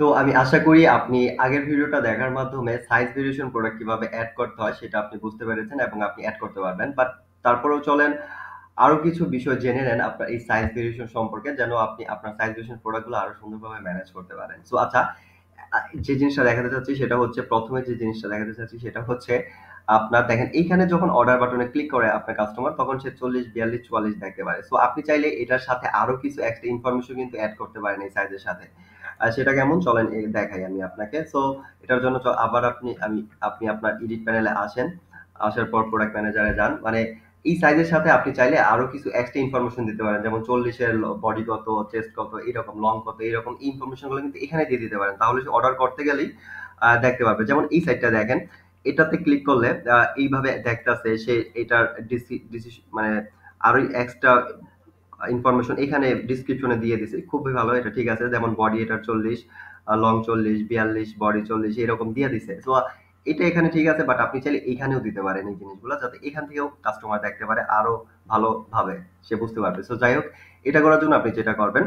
তো আমি আশা করি আপনি আগের ভিডিওটা দেখার মাধ্যমে সাইজ ভেরিয়েশন প্রোডাক্ট কিভাবে অ্যাড করতে হয় সেটা আপনি বুঝতে পেরেছেন এবং আপনি অ্যাড করতে পারবেন বাট তারপরেও চলেন আরো কিছু বিষয় জেনে নেন আপনার এই সাইজ ভেরিয়েশন সম্পর্কে যেন আপনি আপনার সাইজ ভেরিয়েশন প্রোডাক্টগুলো আরো সুন্দরভাবে ম্যানেজ করতে পারেন সো আচ্ছা যে জিনিসটা দেখাতে চাচ্ছি সেটা হচ্ছে প্রথমে যে জিনিসটা দেখাতে চাচ্ছি সেটা হচ্ছে আপনার দেখেন এইখানে যখন অর্ডার বাটনে ক্লিক করে আপনার কাস্টমার তখন সে চল্লিশ বিয়াল্লিশ চুয়াল্লিশ দেখতে পারে সো আপনি চাইলে এটার সাথে আরো কিছু এক্সট্রা ইনফরমেশন কিন্তু অ্যাড করতে পারেন এই সাইজের সাথে আর সেটা কেমন চলেন দেখাই আমি আপনাকে সো এটার জন্য আবার আপনি আমি আপনি আপনার ইডিট প্যানেলে আসেন আসার পর প্রোডাক্ট ম্যানেজারে যান মানে এই সাইজের সাথে আপনি চাইলে আরো কিছু এক্সট্রা ইনফরমেশন দিতে পারেন যেমন চল্লিশের বডি কত চেস্ট কত এরকম লং কত এরকম ইনফরমেশন গুলো কিন্তু এখানে দিয়ে দিতে পারেন তাহলে অর্ডার করতে গেলেই দেখতে পারবে যেমন এই সাইডটা দেখেন এটাতে ক্লিক করলে এইভাবে দেখতেছে সে এটার মানে আরো এক্সট্রা ইনফরমেশন এখানে ডিসক্রিপশনে দিয়ে দিছে খুবই ভালো এটা ঠিক আছে যেমন বডি এটার চল্লিশ লং চল্লিশ বিয়াল্লিশ বডি চল্লিশ এরকম দিয়ে দিছে তো এটা এখানে ঠিক আছে বাট আপনি চাইলে এখানেও দিতে পারেন এই জিনিসগুলো যাতে এখান থেকেও কাস্টমার দেখতে পারে আরো ভালোভাবে সে বুঝতে পারবে সো যাই হোক এটা করার জন্য আপনি যেটা করবেন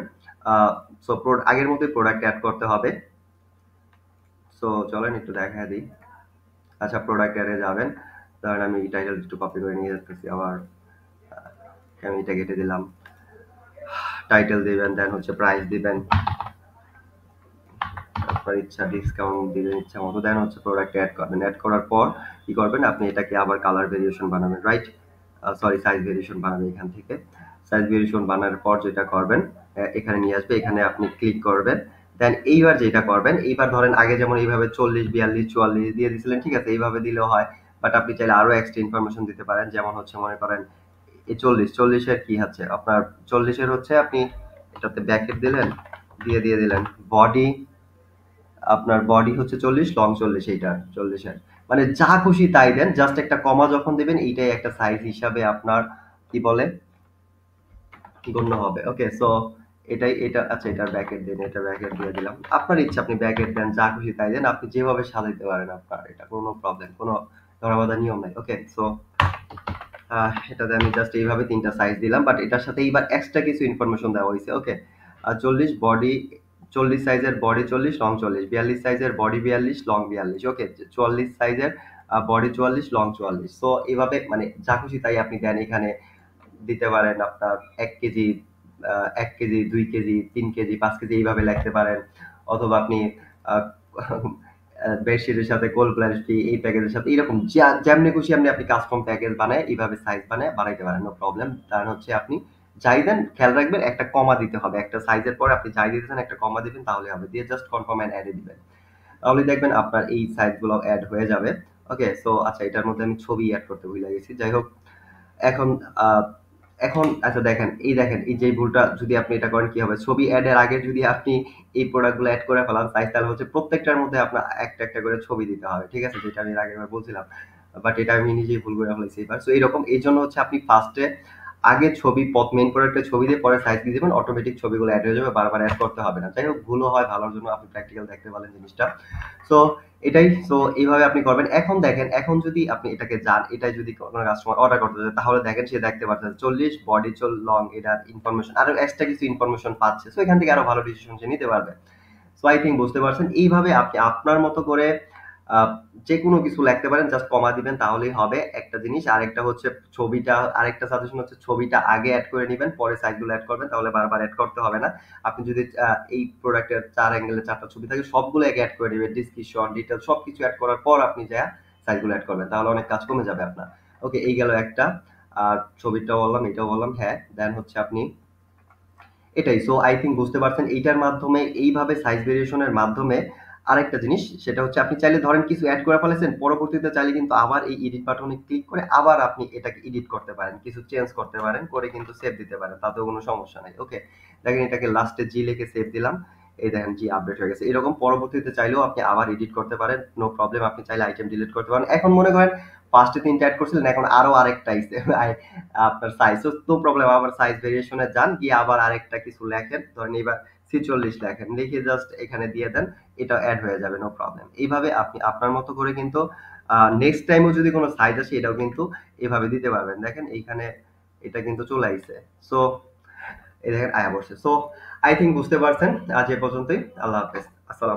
সো আগের মতোই প্রোডাক্ট অ্যাড করতে হবে সো চলেন একটু দেখা দিই আচ্ছা প্রোডাক্ট অ্যাডে যাবেন ধরেন আমি টাইটেল একটু কপি করে নিয়ে যাচ্ছি আবার আমি এটা কেটে দিলাম টাইটেল দিবেন দেন হচ্ছে প্রাইস দিবেন আপনার ইচ্ছা ডিসকাউন্ট দিলেন ইচ্ছা মতো দেন হচ্ছে প্রোডাক্ট অ্যাড করবেন অ্যাড করার পর কি করবেন আপনি এটাকে আবার কালার ভেরিয়েশন বানাবেন রাইট সরি সাইজ ভেরিয়েশন বানাবেন এখান থেকে সাইজ ভেরিয়েশন বানানোর পর যেটা করবেন এখানে নিয়ে আসবে এখানে আপনি ক্লিক করবেন দেন এইবার যেটা করবেন এইবার ধরেন আগে যেমন এইভাবে চল্লিশ বিয়াল্লিশ চুয়াল্লিশ দিয়ে দিয়েছিলেন ঠিক আছে এইভাবে দিলেও হয় বাট আপনি চাইলে আরও এক্সট্রা ইনফরমেশন দিতে পারেন যেমন হচ্ছে মনে করেন এই চল্লিশ চল্লিশের কি হচ্ছে আপনার চল্লিশের হচ্ছে আপনি এটাতে ব্যাকেট দিলেন দিয়ে দিয়ে দিলেন বডি আপনার বডি হচ্ছে চল্লিশ লং চল্লিশ এইটার চল্লিশের মানে যা খুশি তাই দেন জাস্ট একটা কমা যখন দেবেন এইটাই একটা সাইজ হিসাবে আপনার কি বলে গণ্য হবে ওকে সো এটাই এটা আচ্ছা এটা ব্যাকেট দিন এটা ব্যাকেট দিয়ে দিলাম আপনার ইচ্ছা আপনি ব্যাকেট দেন যা খুশি তাই দেন আপনি যেভাবে সাজাইতে পারেন আপনার এটা কোনো প্রবলেম কোনো ধরাবাধা নিয়ম নাই ওকে সো এটাতে আমি জাস্ট এইভাবে তিনটা সাইজ দিলাম বাট এটার সাথে এইবার এক্সট্রা কিছু ইনফরমেশন দেওয়া হয়েছে ওকে আর চল্লিশ বডি চল্লিশ সাইজের বডি চল্লিশ লং চল্লিশ বিয়াল্লিশ সাইজের বডি বিয়াল্লিশ লং বিয়াল্লিশ ওকে চুয়াল্লিশ সাইজের বডি চুয়াল্লিশ লং চুয়াল্লিশ সো এভাবে মানে যা খুশি তাই আপনি দেন এখানে দিতে পারেন আপনার এক কেজি এক কেজি দুই কেজি তিন কেজি পাঁচ কেজি এইভাবে লাগতে পারেন অথবা আপনি বেডশিটের সাথে গোল প্ল্যানটি এই প্যাকেজের সাথে এরকম যেমনি খুশি আপনি আপনি কাস্টম প্যাকেজ বানায় এইভাবে সাইজ বানায় বানাইতে পারেন নো প্রবলেম তার হচ্ছে আপনি যাই দেন খেয়াল রাখবেন একটা কমা দিতে হবে একটা সাইজের পরে আপনি যাই দিতেছেন একটা কমা দিবেন তাহলে হবে দিয়ে জাস্ট কনফার্ম অ্যাড অ্যাডে দিবেন তাহলে দেখবেন আপনার এই সাইজগুলো অ্যাড হয়ে যাবে ওকে সো আচ্ছা এটার মধ্যে আমি ছবি অ্যাড করতে ভুলে গেছি যাই হোক এখন এখন আচ্ছা দেখেন এই দেখেন এই যে ভুলটা যদি আপনি এটা করেন কি হবে ছবি অ্যাডের আগে যদি আপনি এই প্রোডাক্টগুলো অ্যাড করে ফেলান সাইজ তাহলে হচ্ছে প্রত্যেকটার মধ্যে আপনার একটা একটা করে ছবি দিতে হবে ঠিক আছে যেটা আমি আগের বলছিলাম বাট এটা আমি নিজেই ভুল করে ফেলেছি এবার সো এইরকম এই জন্য হচ্ছে আপনি ফার্স্টে আগে ছবি পথ মেন করে একটা ছবি দিয়ে পরে সাইজ দিয়ে দেবেন অটোমেটিক ছবিগুলো অ্যাড হয়ে যাবে বারবার অ্যাড করতে হবে না যাই হোক ভুলও হয় ভালোর জন্য আপনি প্র্যাকটিক্যাল দেখতে পারেন জিনিসটা সো এটাই সো এইভাবে আপনি করবেন এখন দেখেন এখন যদি আপনি এটাকে যান এটাই যদি কোনো কাস্টমার অর্ডার করতে চান তাহলে দেখেন সে দেখতে পাচ্ছে চল্লিশ বডি চল লং এটার ইনফরমেশন আরো এক্সট্রা কিছু ইনফরমেশন পাচ্ছে সো এখান থেকে আরো ভালো ডিসিশন সে নিতে পারবে সো আই থিঙ্ক বুঝতে পারছেন এইভাবে আপনি আপনার মতো করে যে কোনো কিছু লিখতে পারেন জাস্ট কমা দিবেন তাহলেই হবে একটা জিনিস আরেকটা হচ্ছে ছবিটা আরেকটা সাজেশন হচ্ছে ছবিটা আগে অ্যাড করে নেবেন পরে সাইডগুলো অ্যাড করবেন তাহলে বারবার অ্যাড করতে হবে না আপনি যদি এই প্রোডাক্টের চার অ্যাঙ্গেলে চারটা ছবি থাকে সবগুলো আগে অ্যাড করে নেবেন ডিসক্রিপশন ডিটেল সব কিছু অ্যাড করার পর আপনি যা সাইডগুলো অ্যাড করবেন তাহলে অনেক কাজ কমে যাবে আপনার ওকে এই গেল একটা আর ছবিটা বললাম এটাও বললাম হ্যাঁ দেন হচ্ছে আপনি এটাই সো আই থিঙ্ক বুঝতে পারছেন এইটার মাধ্যমে এইভাবে সাইজ ভেরিয়েশনের মাধ্যমে আরেকটা জিনিস সেটা হচ্ছে আপনি চাইলে ধরেন কিছু অ্যাড করে ফেলেছেন পরবর্তীতে চাইলে কিন্তু আবার এই এডিট বাটনে ক্লিক করে আবার আপনি এটাকে এডিট করতে পারেন কিছু চেঞ্জ করতে পারেন করে কিন্তু সেভ দিতে পারেন তাতেও কোনো সমস্যা নাই ওকে দেখেন এটাকে লাস্টে জি লিখে সেভ দিলাম এই দেখেন কি আপডেট হয়ে গেছে এরকম পরবর্তীতে চাইলেও আপনি আবার এডিট করতে পারেন নো প্রবলেম আপনি চাইলে আইটেম ডিলিট করতে পারেন এখন মনে করেন ফার্স্টে তিনটা অ্যাড করছিলেন এখন আরও আরেকটা আইসে আপনার সাইজ তো প্রবলেম আবার সাইজ ভেরিয়েশনে যান গিয়ে আবার আরেকটা কিছু লেখেন ধরেন এবার ছিচল্লিশ লেখেন লিখে জাস্ট এখানে দিয়ে দেন এটা অ্যাড হয়ে যাবে নো প্রবলেম এইভাবে আপনি আপনার মতো করে কিন্তু নেক্সট টাইমও যদি কোনো সাইজ আসে এটাও কিন্তু এভাবে দিতে পারবেন দেখেন এইখানে এটা কিন্তু চলে আইসে সো এই দেখেন আয়া বসছে সো আই থিঙ্ক বুঝতে পারছেন আজ এ পর্যন্তই আল্লাহ হাফেজ আসসালাম